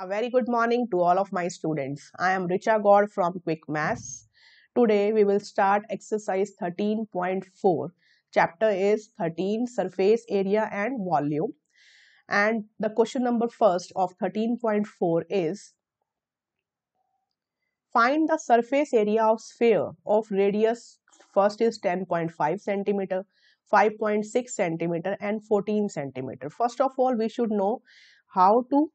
A very good morning to all of my students. I am Richa Gaur from Quick Maths. Today we will start exercise 13.4. Chapter is 13 surface area and volume. And the question number first of 13.4 is Find the surface area of sphere of radius first is 10.5 centimeter 5.6 centimeter and 14 centimeter. First of all, we should know how to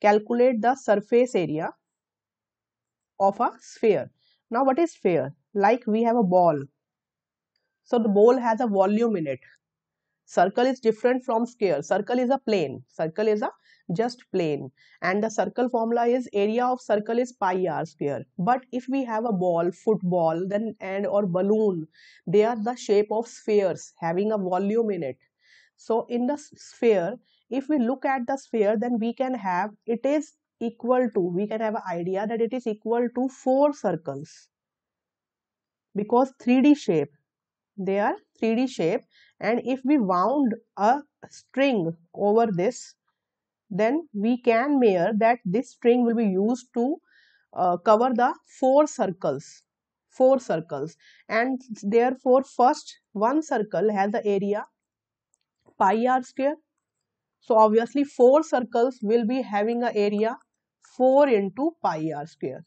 calculate the surface area of a sphere. Now, what is sphere? Like we have a ball. So, the ball has a volume in it circle is different from sphere circle is a plane circle is a just plane and the circle formula is area of circle is pi r square but if we have a ball football then and or balloon they are the shape of spheres having a volume in it so in the sphere if we look at the sphere then we can have it is equal to we can have an idea that it is equal to four circles because 3d shape they are 3d shape and if we wound a string over this then we can measure that this string will be used to uh, cover the four circles four circles and therefore first one circle has the area pi r square so obviously four circles will be having a area 4 into pi r square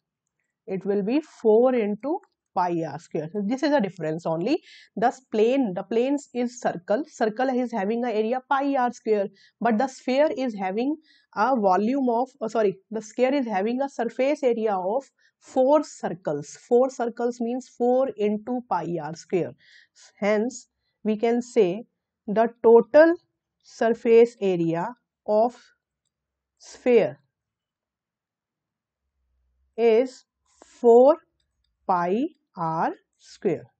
it will be 4 into pi r square. So this is a difference only. Thus plane, the planes is circle. Circle is having a area pi r square. But the sphere is having a volume of, oh sorry, the sphere is having a surface area of 4 circles. 4 circles means 4 into pi r square. Hence, we can say the total surface area of sphere is 4 pi r square.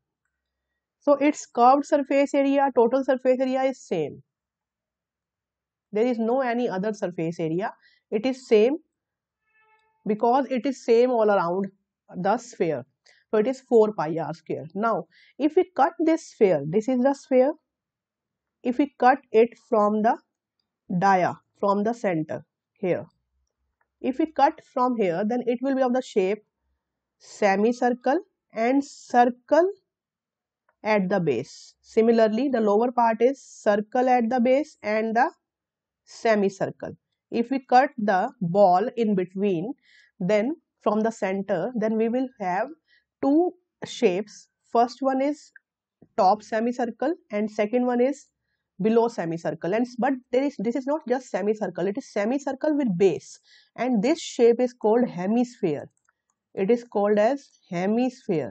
So its curved surface area, total surface area is same. There is no any other surface area. It is same because it is same all around the sphere. So it is 4 pi r square. Now if we cut this sphere, this is the sphere. If we cut it from the dia, from the center here. If we cut from here then it will be of the shape semicircle and circle at the base. Similarly, the lower part is circle at the base and the semicircle. If we cut the ball in between, then from the center, then we will have two shapes. First one is top semicircle and second one is below semicircle and but there is this is not just semicircle it is semicircle with base and this shape is called hemisphere it is called as hemisphere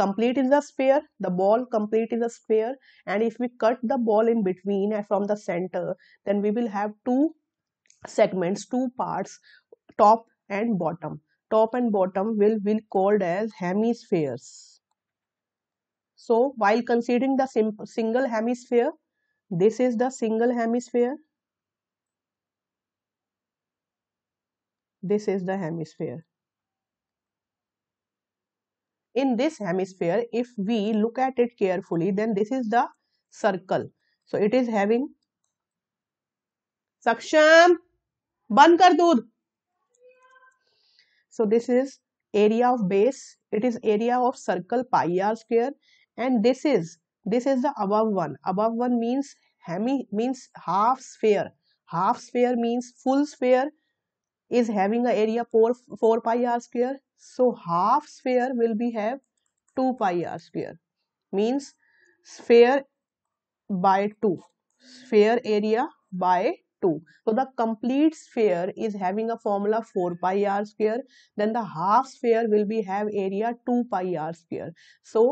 complete is a sphere the ball complete is a sphere and if we cut the ball in between from the center then we will have two segments two parts top and bottom top and bottom will be called as hemispheres so while considering the single hemisphere this is the single hemisphere this is the hemisphere in this hemisphere if we look at it carefully then this is the circle so it is having saksham ban kar dud so this is area of base it is area of circle pi r square and this is this is the above one above one means hemi means half sphere half sphere means full sphere is having a area 4, 4 pi r square so half sphere will be have 2 pi r square means sphere by 2 sphere area by 2 so the complete sphere is having a formula 4 pi r square then the half sphere will be have area 2 pi r square so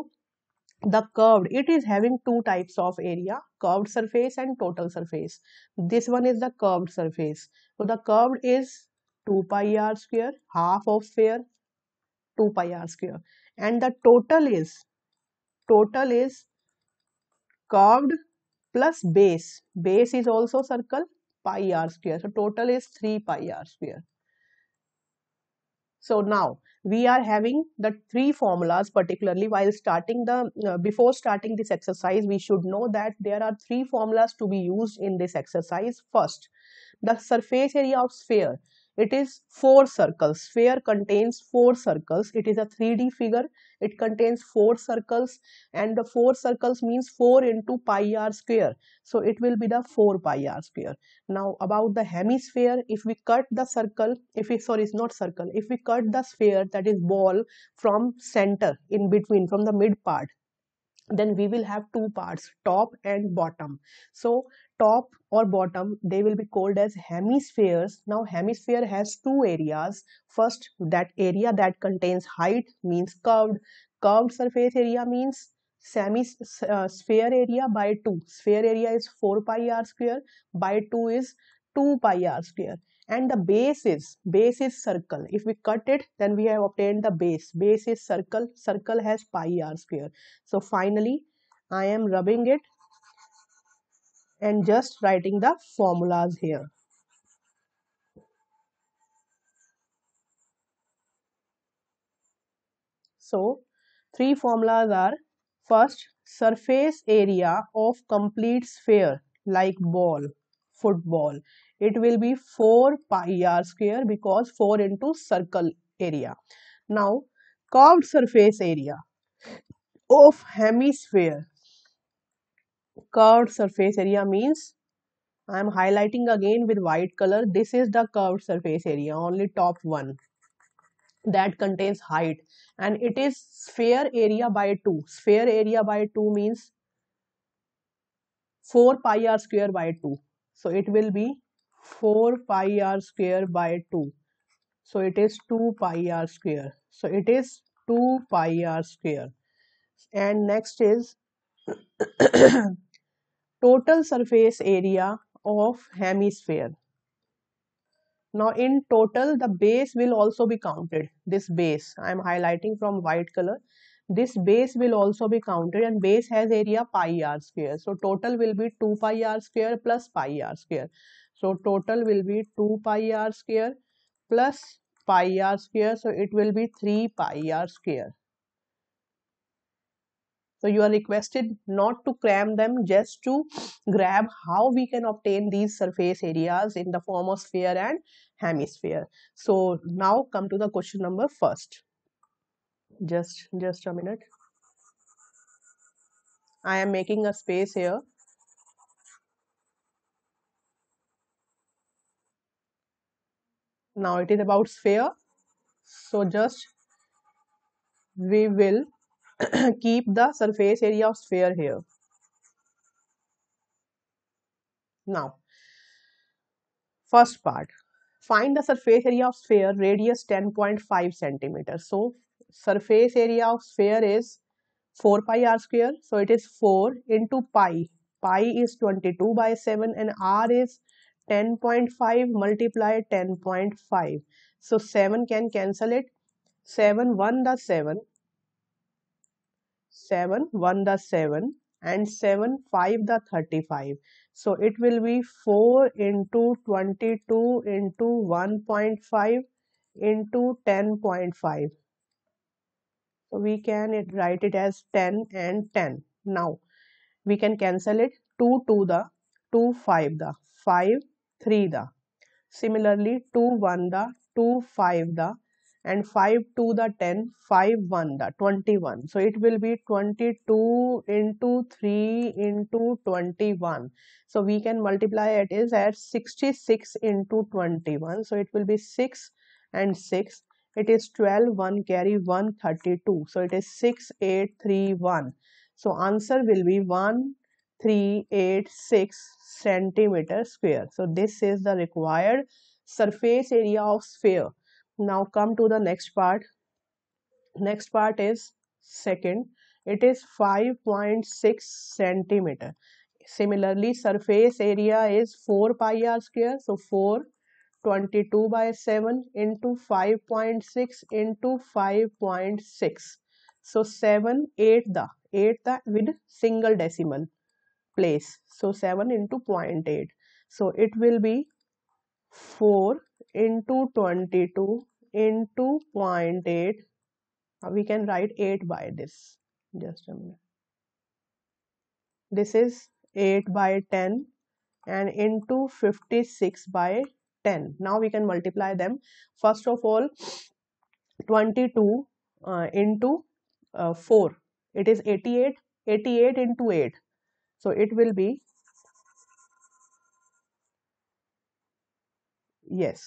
the curved it is having two types of area curved surface and total surface this one is the curved surface so the curved is 2 pi r square half of sphere 2 pi r square and the total is total is curved plus base base is also circle pi r square so total is 3 pi r square so now we are having the three formulas particularly while starting the uh, before starting this exercise we should know that there are three formulas to be used in this exercise first the surface area of sphere it is four circles. Sphere contains four circles. It is a 3D figure. It contains four circles and the four circles means 4 into pi r square. So it will be the 4 pi r square. Now about the hemisphere, if we cut the circle, if we, sorry, it's not circle, if we cut the sphere that is ball from center in between, from the mid part, then we will have two parts top and bottom so top or bottom they will be called as hemispheres now hemisphere has two areas first that area that contains height means curved curved surface area means semi-sphere uh, area by 2 sphere area is 4 pi r square by 2 is 2 pi r square and the base is base is circle if we cut it then we have obtained the base base is circle circle has pi r square so finally i am rubbing it and just writing the formulas here. So, three formulas are first surface area of complete sphere like ball, football. It will be 4 pi r square because 4 into circle area. Now, curved surface area of hemisphere curved surface area means I am highlighting again with white color. This is the curved surface area, only top one that contains height and it is sphere area by 2. Sphere area by 2 means 4 pi r square by 2. So it will be 4 pi r square by 2. So it is 2 pi r square. So it is 2 pi r square. And next is total surface area of hemisphere. Now in total the base will also be counted. This base I am highlighting from white color. This base will also be counted and base has area pi r square. So total will be 2 pi r square plus pi r square. So total will be 2 pi r square plus pi r square. So it will be 3 pi r square so you are requested not to cram them just to grab how we can obtain these surface areas in the form of sphere and hemisphere so now come to the question number first just just a minute i am making a space here now it is about sphere so just we will keep the surface area of sphere here. Now, first part, find the surface area of sphere radius 10.5 centimeter. So, surface area of sphere is 4 pi r square. So, it is 4 into pi. Pi is 22 by 7 and r is 10.5 multiplied 10.5. So, 7 can cancel it. 7 1 the 7 7 1 the 7 and 7 5 the 35 so it will be 4 into 22 into 1.5 into 10.5 so we can it, write it as 10 and 10 now we can cancel it 2 2 the 2 5 the 5 3 the similarly 2 1 the 2 5 the and 5 to the 10 5 1 the 21 so it will be 22 into 3 into 21 so we can multiply it is at 66 into 21 so it will be 6 and 6 it is 12 1 carry 132 so it is 6 8 3 1 so answer will be 1 3 8 6 centimeter square so this is the required surface area of sphere now come to the next part next part is second it is 5.6 centimeter similarly surface area is 4 pi r square so 4 22 by 7 into 5.6 into 5.6 so 7 8 the 8 the with single decimal place so 7 into 0.8 so it will be 4 into 22 into 0.8 we can write 8 by this just a minute this is 8 by 10 and into 56 by 10 now we can multiply them first of all 22 uh, into uh, 4 it is 88 88 into 8 so it will be yes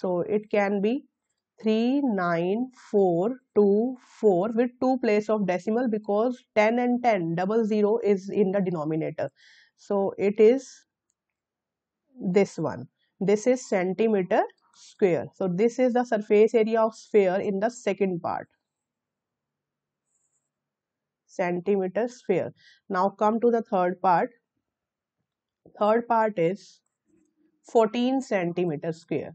So it can be 39424 with 2 place of decimal because 10 and 10 double 0 is in the denominator. So it is this one. This is centimeter square. So this is the surface area of sphere in the second part centimeter sphere. Now come to the third part. Third part is 14 centimeter square.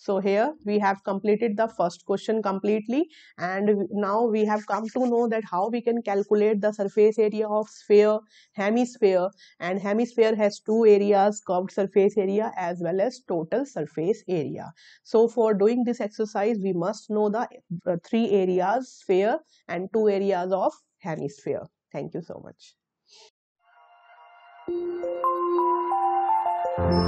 So here we have completed the first question completely and now we have come to know that how we can calculate the surface area of sphere, hemisphere and hemisphere has two areas curved surface area as well as total surface area. So for doing this exercise we must know the uh, three areas sphere and two areas of hemisphere. Thank you so much.